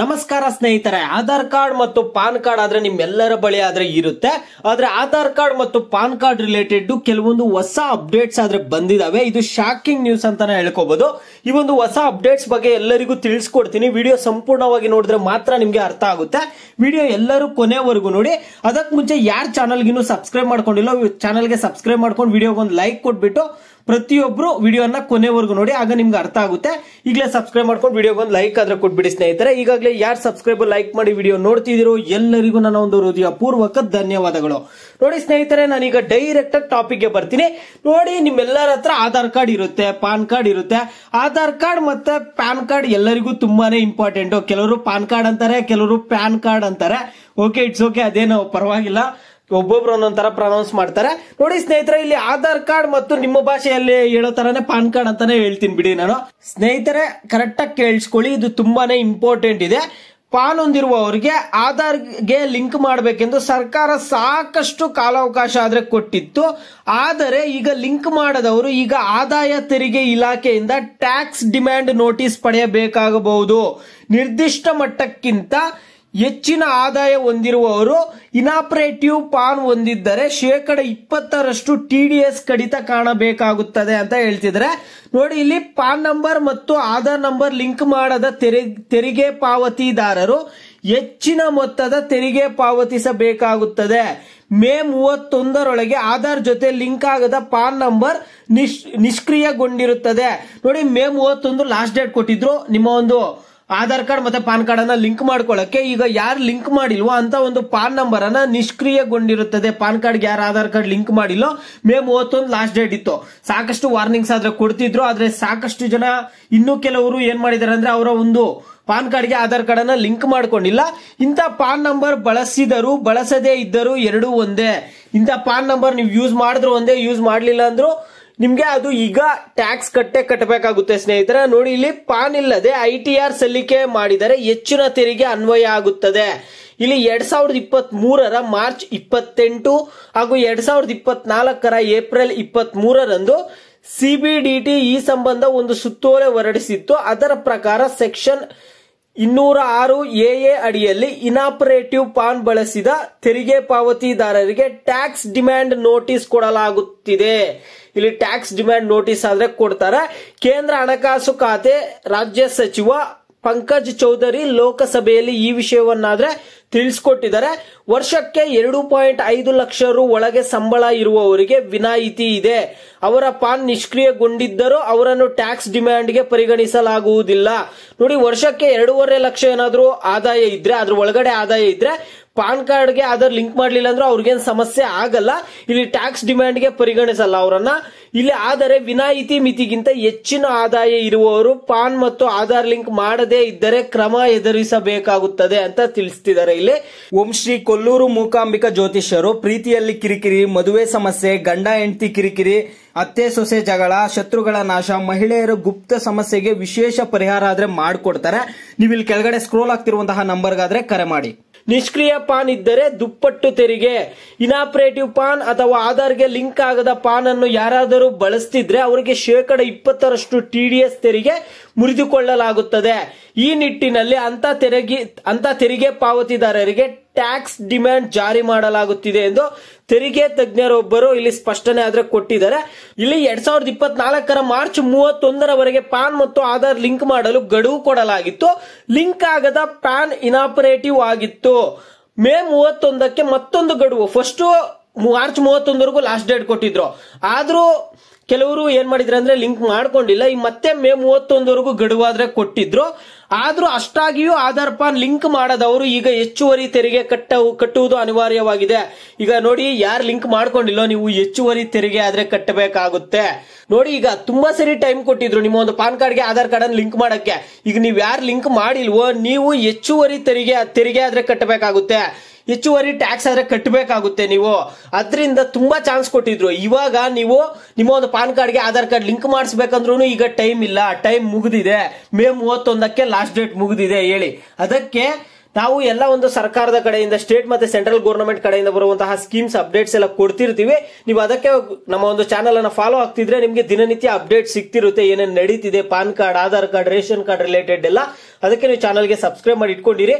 ನಮಸ್ಕಾರ ಸ್ನೇಹಿತರೆ ಆಧಾರ್ ಕಾರ್ಡ್ ಮತ್ತು ಪಾನ್ ಕಾರ್ಡ್ ಆದ್ರೆ ನಿಮ್ಮೆಲ್ಲರ ಬಳಿ ಆದ್ರೆ ಇರುತ್ತೆ ಆದ್ರೆ ಆಧಾರ್ ಕಾರ್ಡ್ ಮತ್ತು ಪಾನ್ ಕಾರ್ಡ್ ರಿಲೇಟೆಡ್ ಕೆಲವೊಂದು ಹೊಸ ಅಪ್ಡೇಟ್ಸ್ ಆದ್ರೆ ಬಂದಿದಾವೆ ಇದು ಶಾಕಿಂಗ್ ನ್ಯೂಸ್ ಅಂತಾನೆ ಹೇಳ್ಕೋಬಹುದು ಈ ಒಂದು ಹೊಸ ಅಪ್ಡೇಟ್ಸ್ ಬಗ್ಗೆ ಎಲ್ಲರಿಗೂ ತಿಳಿಸ್ಕೊಡ್ತೀನಿ ವಿಡಿಯೋ ಸಂಪೂರ್ಣವಾಗಿ ನೋಡಿದ್ರೆ ಮಾತ್ರ ನಿಮ್ಗೆ ಅರ್ಥ ಆಗುತ್ತೆ ವಿಡಿಯೋ ಎಲ್ಲರೂ ಕೊನೆವರೆಗೂ ನೋಡಿ ಅದಕ್ಕೆ ಮುಂಚೆ ಯಾರ ಚಾನಲ್ಗಿನ್ನೂ ಸಬ್ಸ್ಕ್ರೈಬ್ ಮಾಡ್ಕೊಂಡಿಲ್ಲ ಚಾನಲ್ಗೆ ಸಬ್ಸ್ಕ್ರೈಬ್ ಮಾಡ್ಕೊಂಡು ವಿಡಿಯೋಗೆ ಒಂದು ಲೈಕ್ ಕೊಟ್ಬಿಟ್ಟು ಪ್ರತಿಯೊಬ್ಬರು ವಿಡಿಯೋನ ಕೊನೆವರೆಗೂ ನೋಡಿ ಆಗ ನಿಮ್ಗೆ ಅರ್ಥ ಆಗುತ್ತೆ ಈಗಲೇ ಸಬ್ಸ್ಕ್ರೈಬ್ ಮಾಡ್ಕೊಂಡು ವಿಡಿಯೋ ಒಂದು ಲೈಕ್ ಆದ್ರೆ ಕೊಟ್ಬಿಡಿ ಸ್ನೇಹಿತರೆ ಈಗಾಗಲೇ ಯಾರು ಸಬ್ಸ್ಕ್ರೈಬ್ ಲೈಕ್ ಮಾಡಿ ವಿಡಿಯೋ ನೋಡ್ತಿದಿರೋ ಎಲ್ಲರಿಗೂ ನನ್ನ ಒಂದು ಹೃದಯ ಪೂರ್ವಕ ಧನ್ಯವಾದಗಳು ನೋಡಿ ಸ್ನೇಹಿತರೆ ನಾನೀಗ ಡೈರೆಕ್ಟ್ ಆಗಿ ಗೆ ಬರ್ತೀನಿ ನೋಡಿ ನಿಮ್ಮೆಲ್ಲರ ಹತ್ರ ಆಧಾರ್ ಕಾರ್ಡ್ ಇರುತ್ತೆ ಪಾನ್ ಕಾರ್ಡ್ ಇರುತ್ತೆ ಆಧಾರ್ ಕಾರ್ಡ್ ಮತ್ತೆ ಪ್ಯಾನ್ ಕಾರ್ಡ್ ಎಲ್ಲರಿಗೂ ತುಂಬಾನೇ ಇಂಪಾರ್ಟೆಂಟ್ ಕೆಲವರು ಪಾನ್ ಕಾರ್ಡ್ ಅಂತಾರೆ ಕೆಲವರು ಪ್ಯಾನ್ ಕಾರ್ಡ್ ಅಂತಾರೆ ಓಕೆ ಇಟ್ಸ್ ಓಕೆ ಅದೇನೋ ಪರವಾಗಿಲ್ಲ ಒಬ್ಬೊಬ್ರು ಒಂದೊಂದ್ ತರ ಪ್ರನೌನ್ಸ್ ಮಾಡ್ತಾರೆ ನೋಡಿ ಸ್ನೇಹಿತರೆ ಇಲ್ಲಿ ಆಧಾರ್ ಕಾರ್ಡ್ ಮತ್ತು ನಿಮ್ಮ ಭಾಷೆಯಲ್ಲಿ ಹೇಳೋ ತರಾನೇ ಪಾನ್ ಕಾರ್ಡ್ ಅಂತಾನೆ ಹೇಳ್ತೀನಿ ಬಿಡಿ ನಾನು ಸ್ನೇಹಿತರೆ ಕರೆಕ್ಟ್ ಆಗಿ ಕೇಳಿಸ್ಕೊಳ್ಳಿ ಇದು ತುಂಬಾನೇ ಇಂಪಾರ್ಟೆಂಟ್ ಇದೆ ಪಾನ್ ಹೊಂದಿರುವವರಿಗೆ ಆಧಾರ್ಗೆ ಲಿಂಕ್ ಮಾಡಬೇಕೆಂದು ಸರ್ಕಾರ ಸಾಕಷ್ಟು ಕಾಲಾವಕಾಶ ಆದ್ರೆ ಕೊಟ್ಟಿತ್ತು ಆದರೆ ಈಗ ಲಿಂಕ್ ಮಾಡದವರು ಈಗ ಆದಾಯ ತೆರಿಗೆ ಇಲಾಖೆಯಿಂದ ಟ್ಯಾಕ್ಸ್ ಡಿಮ್ಯಾಂಡ್ ನೋಟಿಸ್ ಪಡೆಯಬೇಕಾಗಬಹುದು ನಿರ್ದಿಷ್ಟ ಮಟ್ಟಕ್ಕಿಂತ ಹೆಚ್ಚಿನ ಆದಾಯ ಹೊಂದಿರುವವರು ಇನಾಪರೇಟಿವ್ ಪಾನ್ ಹೊಂದಿದ್ದರೆ ಶೇಕಡ ಇಪ್ಪತ್ತರಷ್ಟು ಟಿ ಡಿ ಎಸ್ ಕಡಿತ ಕಾಣಬೇಕಾಗುತ್ತದೆ ಅಂತ ಹೇಳ್ತಿದ್ರೆ ನೋಡಿ ಇಲ್ಲಿ ಪಾನ್ ನಂಬರ್ ಮತ್ತು ಆಧಾರ್ ನಂಬರ್ ಲಿಂಕ್ ಮಾಡದ ತೆರಿಗೆ ಪಾವತಿದಾರರು ಹೆಚ್ಚಿನ ಮೊತ್ತದ ತೆರಿಗೆ ಪಾವತಿಸಬೇಕಾಗುತ್ತದೆ ಮೇ ಮೂವತ್ತೊಂದರೊಳಗೆ ಆಧಾರ್ ಜೊತೆ ಲಿಂಕ್ ಆಗದ ಪಾನ್ ನಂಬರ್ ನಿಷ್ ನಿಷ್ಕ್ರಿಯಗೊಂಡಿರುತ್ತದೆ ನೋಡಿ ಮೇ ಮೂವತ್ತೊಂದು ಲಾಸ್ಟ್ ಡೇಟ್ ಕೊಟ್ಟಿದ್ರು ನಿಮ್ಮ ಒಂದು ಆಧಾರ್ ಕಾರ್ಡ್ ಮತ್ತೆ ಪಾನ್ ಕಾರ್ಡ್ ಅನ್ನ ಲಿಂಕ್ ಮಾಡ್ಕೊಳ್ಳಕ್ಕೆ ಈಗ ಯಾರು ಲಿಂಕ್ ಮಾಡಿಲ್ವೋ ಅಂತ ಒಂದು ಪಾನ್ ನಂಬರ್ ಅನ್ನ ನಿಷ್ಕ್ರಿಯಗೊಂಡಿರುತ್ತದೆ ಪಾನ್ ಕಾರ್ಡ್ ಯಾರು ಆಧಾರ್ ಕಾರ್ಡ್ ಲಿಂಕ್ ಮಾಡಿಲ್ಲೋ ಮೇ ಮೂವತ್ತೊಂದು ಲಾಸ್ಟ್ ಡೇಟ್ ಇತ್ತು ಸಾಕಷ್ಟು ವಾರ್ನಿಂಗ್ಸ್ ಆದ್ರೆ ಕೊಡ್ತಿದ್ರು ಆದ್ರೆ ಸಾಕಷ್ಟು ಜನ ಇನ್ನೂ ಕೆಲವರು ಏನ್ ಮಾಡಿದ್ದಾರೆ ಅಂದ್ರೆ ಅವರ ಒಂದು ಪಾನ್ ಕಾರ್ಡ್ಗೆ ಆಧಾರ್ ಕಾರ್ಡ್ ಅನ್ನ ಲಿಂಕ್ ಮಾಡ್ಕೊಂಡಿಲ್ಲ ಇಂಥ ಪಾನ್ ನಂಬರ್ ಬಳಸಿದರು ಬಳಸದೇ ಇದ್ದರು ಎರಡೂ ಒಂದೇ ಇಂಥ ಪಾನ್ ನಂಬರ್ ನೀವು ಯೂಸ್ ಮಾಡಿದ್ರು ಒಂದೇ ಯೂಸ್ ಮಾಡಲಿಲ್ಲ ಅಂದ್ರು ನಿಮ್ಗೆ ಅದು ಈಗ ಟ್ಯಾಕ್ಸ್ ಕಟ್ಟೆ ಕಟ್ಟಬೇಕಾಗುತ್ತೆ ಸ್ನೇಹಿತರ ನೋಡಿ ಇಲ್ಲಿ ಪಾನ್ ಇಲ್ಲದೆ ಐ ಟಿ ಆರ್ ಸಲ್ಲಿಕೆ ಮಾಡಿದರೆ ಹೆಚ್ಚಿನ ತೆರಿಗೆ ಅನ್ವಯ ಆಗುತ್ತದೆ ಇಲ್ಲಿ ಎರಡ್ ಸಾವಿರದ ಇಪ್ಪತ್ತ್ ಮೂರರ ಮಾರ್ಚ್ ಇಪ್ಪತ್ತೆಂಟು ಹಾಗೂ ಎರಡ್ ಸಾವಿರದ ಇಪ್ಪತ್ನಾಲ್ಕರ ಏಪ್ರಿಲ್ ಇಪ್ಪತ್ತ್ ಮೂರರಂದು ಸಿಬಿಡಿಟಿ ಈ ಸಂಬಂಧ ಒಂದು ಸುತ್ತೋಲೆ ಹೊರಡಿಸಿತ್ತು ಅದರ ಪ್ರಕಾರ ಸೆಕ್ಷನ್ ಇನ್ನೂರ ಆರು ಎ ಅಡಿಯಲ್ಲಿ ಇನಾಪರೇಟಿವ್ ಪಾನ್ ಬಳಸಿದ ತೆರಿಗೆ ಪಾವತಿದಾರರಿಗೆ ಟ್ಯಾಕ್ಸ್ ಡಿಮ್ಯಾಂಡ್ ನೋಟಿಸ್ ಕೊಡಲಾಗುತ್ತಿದೆ ಇಲ್ಲಿ ಟ್ಯಾಕ್ಸ್ ಡಿಮ್ಯಾಂಡ್ ನೋಟಿಸ್ ಆದ್ರೆ ಕೊಡ್ತಾರೆ ಕೇಂದ್ರ ಹಣಕಾಸು ಖಾತೆ ರಾಜ್ಯ ಸಚಿವ ಪಂಕಜ್ ಚೌಧರಿ ಲೋಕಸಭೆಯಲ್ಲಿ ಈ ವಿಷಯವನ್ನಾದ್ರೆ ತಿಳಿಸ್ಕೊಟ್ಟಿದ್ದಾರೆ ವರ್ಷಕ್ಕೆ ಎರಡು ಪಾಯಿಂಟ್ ಐದು ಲಕ್ಷ ರು ಒಳಗೆ ಸಂಬಳ ಇರುವವರಿಗೆ ವಿನಾಯಿತಿ ಇದೆ ಅವರ ಪಾನ್ ನಿಷ್ಕ್ರಿಯಗೊಂಡಿದ್ದರೂ ಅವರನ್ನು ಟ್ಯಾಕ್ಸ್ ಡಿಮ್ಯಾಂಡ್ಗೆ ಪರಿಗಣಿಸಲಾಗುವುದಿಲ್ಲ ನೋಡಿ ವರ್ಷಕ್ಕೆ ಎರಡೂವರೆ ಲಕ್ಷ ಏನಾದರೂ ಆದಾಯ ಇದ್ರೆ ಅದ್ರ ಒಳಗಡೆ ಆದಾಯ ಇದ್ರೆ ಪಾನ್ ಕಾರ್ಡ್ಗೆ ಅದರ ಲಿಂಕ್ ಮಾಡಲಿಲ್ಲ ಅಂದ್ರೆ ಅವ್ರಿಗೇನು ಸಮಸ್ಯೆ ಆಗಲ್ಲ ಇಲ್ಲಿ ಟ್ಯಾಕ್ಸ್ ಡಿಮ್ಯಾಂಡ್ಗೆ ಪರಿಗಣಿಸಲ್ಲ ಅವರನ್ನ ಇಲ್ಲಿ ಆದರೆ ವಿನಾಯಿತಿ ಮಿತಿಗಿಂತ ಹೆಚ್ಚಿನ ಆದಾಯ ಇರುವವರು ಪಾನ್ ಮತ್ತು ಆಧಾರ್ ಲಿಂಕ್ ಮಾಡದೇ ಇದ್ದರೆ ಕ್ರಮ ಎದುರಿಸಬೇಕಾಗುತ್ತದೆ ಅಂತ ತಿಳಿಸ್ತಿದ್ದಾರೆ ಇಲ್ಲಿ ಶ್ರೀ ಕೊಲ್ಲೂರು ಮೂಕಾಂಬಿಕಾ ಜ್ಯೋತಿಷ್ಯರು ಪ್ರೀತಿಯಲ್ಲಿ ಕಿರಿಕಿರಿ ಮದುವೆ ಸಮಸ್ಯೆ ಗಂಡ ಹೆಂಡತಿ ಕಿರಿಕಿರಿ ಅತ್ತೆ ಸೊಸೆ ಜಗಳ ಶತ್ರುಗಳ ನಾಶ ಮಹಿಳೆಯರ ಗುಪ್ತ ಸಮಸ್ಯೆಗೆ ವಿಶೇಷ ಪರಿಹಾರ ಆದ್ರೆ ಮಾಡಿಕೊಡ್ತಾರೆ ನೀವು ಇಲ್ಲಿ ಕೆಳಗಡೆ ಸ್ಕ್ರೋಲ್ ಆಗ್ತಿರುವಂತಹ ನಂಬರ್ಗಾದ್ರೆ ಕರೆ ಮಾಡಿ ನಿಷ್ಕ್ರಿಯ ಪಾನ್ ಇದ್ದರೆ ದುಪ್ಪಟ್ಟು ತೆರಿಗೆ ಇನಾಪರೇಟಿವ್ ಪಾನ್ ಅಥವಾ ಆಧಾರ್ಗೆ ಲಿಂಕ್ ಆಗದ ಪಾನ್ ಅನ್ನು ಯಾರಾದರೂ ಬಳಸ್ತಿದ್ರೆ ಅವರಿಗೆ ಶೇಕಡ ಇಪ್ಪತ್ತರಷ್ಟು ಟಿಡಿಎಸ್ ತೆರಿಗೆ ಮುರಿದುಕೊಳ್ಳಲಾಗುತ್ತದೆ ಈ ನಿಟ್ಟಿನಲ್ಲಿ ಅಂತ ತೆರಿಗೆ ಅಂತ ತೆರಿಗೆ ಪಾವತಿದಾರರಿಗೆ ಟ್ಯಾಕ್ಸ್ ಡಿಮ್ಯಾಂಡ್ ಜಾರಿ ಮಾಡಲಾಗುತ್ತಿದೆ ಎಂದು ತೆರಿಗೆ ತಜ್ಞರೊಬ್ಬರು ಇಲ್ಲಿ ಸ್ಪಷ್ಟನೆ ಆದರೆ ಕೊಟ್ಟಿದ್ದಾರೆ ಇಲ್ಲಿ ಎರಡ್ ಸಾವಿರದ ಇಪ್ಪತ್ನಾಲ್ಕರ ಮಾರ್ಚ್ ಮೂವತ್ತೊಂದರವರೆಗೆ ಪ್ಯಾನ್ ಮತ್ತು ಆಧಾರ್ ಲಿಂಕ್ ಮಾಡಲು ಗಡುವು ಕೊಡಲಾಗಿತ್ತು ಲಿಂಕ್ ಆಗದ ಪ್ಯಾನ್ ಇನಾಪರೇಟಿವ್ ಆಗಿತ್ತು ಮೇ ಮೂವತ್ತೊಂದಕ್ಕೆ ಮತ್ತೊಂದು ಗಡುವು ಫಸ್ಟ್ ಮಾರ್ಚ್ ಮೂವತ್ತೊಂದರೆಗೂ ಲಾಸ್ಟ್ ಡೇಟ್ ಕೊಟ್ಟಿದ್ರು ಆದ್ರೂ ಕೆಲವರು ಏನ್ ಮಾಡಿದ್ರೆ ಅಂದ್ರೆ ಲಿಂಕ್ ಮಾಡ್ಕೊಂಡಿಲ್ಲ ಈಗ ಮತ್ತೆ ಮೇ ಮೂವತ್ತೊಂದವರೆಗೂ ಗಡುವಾದ್ರೆ ಕೊಟ್ಟಿದ್ರು ಆದ್ರೂ ಅಷ್ಟಾಗಿಯೂ ಆಧಾರ್ ಪಾನ್ ಲಿಂಕ್ ಮಾಡದವರು ಈಗ ಹೆಚ್ಚುವರಿ ತೆರಿಗೆ ಕಟ್ಟ ಕಟ್ಟುವುದು ಅನಿವಾರ್ಯವಾಗಿದೆ ಈಗ ನೋಡಿ ಯಾರು ಲಿಂಕ್ ಮಾಡ್ಕೊಂಡಿಲ್ಲ ನೀವು ಹೆಚ್ಚುವರಿ ತೆರಿಗೆ ಆದ್ರೆ ಕಟ್ಟಬೇಕಾಗುತ್ತೆ ನೋಡಿ ಈಗ ತುಂಬಾ ಸರಿ ಟೈಮ್ ಕೊಟ್ಟಿದ್ರು ನಿಮ್ಮ ಒಂದು ಪಾನ್ ಕಾರ್ಡ್ಗೆ ಆಧಾರ್ ಕಾರ್ಡ್ ಅನ್ನು ಲಿಂಕ್ ಮಾಡಕ್ಕೆ ಈಗ ನೀವು ಯಾರು ಲಿಂಕ್ ಮಾಡಿಲ್ವೋ ನೀವು ಹೆಚ್ಚುವರಿ ತೆರಿಗೆ ತೆರಿಗೆ ಆದ್ರೆ ಕಟ್ಟಬೇಕಾಗುತ್ತೆ ಹೆಚ್ಚುವರಿ ಟ್ಯಾಕ್ಸ್ ಆದ್ರೆ ಕಟ್ಟಬೇಕಾಗುತ್ತೆ ನೀವು ಅದರಿಂದ ತುಂಬಾ ಚಾನ್ಸ್ ಕೊಟ್ಟಿದ್ರು ಇವಾಗ ನೀವು ನಿಮ್ಮ ಒಂದು ಪಾನ್ ಕಾರ್ಡ್ಗೆ ಆಧಾರ್ ಕಾರ್ಡ್ ಲಿಂಕ್ ಮಾಡಿಸ್ಬೇಕಂದ್ರೂ ಈಗ ಟೈಮ್ ಇಲ್ಲ ಟೈಮ್ ಮುಗಿದಿದೆ ಮೇ ಮೂವತ್ತೊಂದಕ್ಕೆ ಲಾಸ್ಟ್ ಡೇಟ್ ಮುಗಿದಿದೆ ಹೇಳಿ ಅದಕ್ಕೆ ನಾವು ಎಲ್ಲ ಒಂದು ಸರ್ಕಾರದ ಕಡೆಯಿಂದ ಸ್ಟೇಟ್ ಮತ್ತೆ ಸೆಂಟ್ರಲ್ ಗವರ್ಮೆಂಟ್ ಕಡೆಯಿಂದ ಬರುವಂತಹ ಸ್ಕೀಮ್ಸ್ ಅಪ್ಡೇಟ್ಸ್ ಎಲ್ಲ ಕೊಡ್ತಿರ್ತೀವಿ ನೀವು ಅದಕ್ಕೆ ನಮ್ಮ ಒಂದು ಚಾನಲ್ ಅನ್ನ ಫಾಲೋ ಆಗ್ತಿದ್ರೆ ನಿಮಗೆ ದಿನನಿತ್ಯ ಅಪ್ಡೇಟ್ ಸಿಗ್ತಿರುತ್ತೆ ಏನೇನು ನಡೀತಿದೆ PAN card Aadhaar card ration card related ಎಲ್ಲ ಅದಕ್ಕೆ ನೀವು ಚಾನಲ್ಗೆ ಸಬ್ಸ್ಕ್ರೈಬ್ ಮಾಡಿ ಇಟ್ಕೊಂಡಿರಿ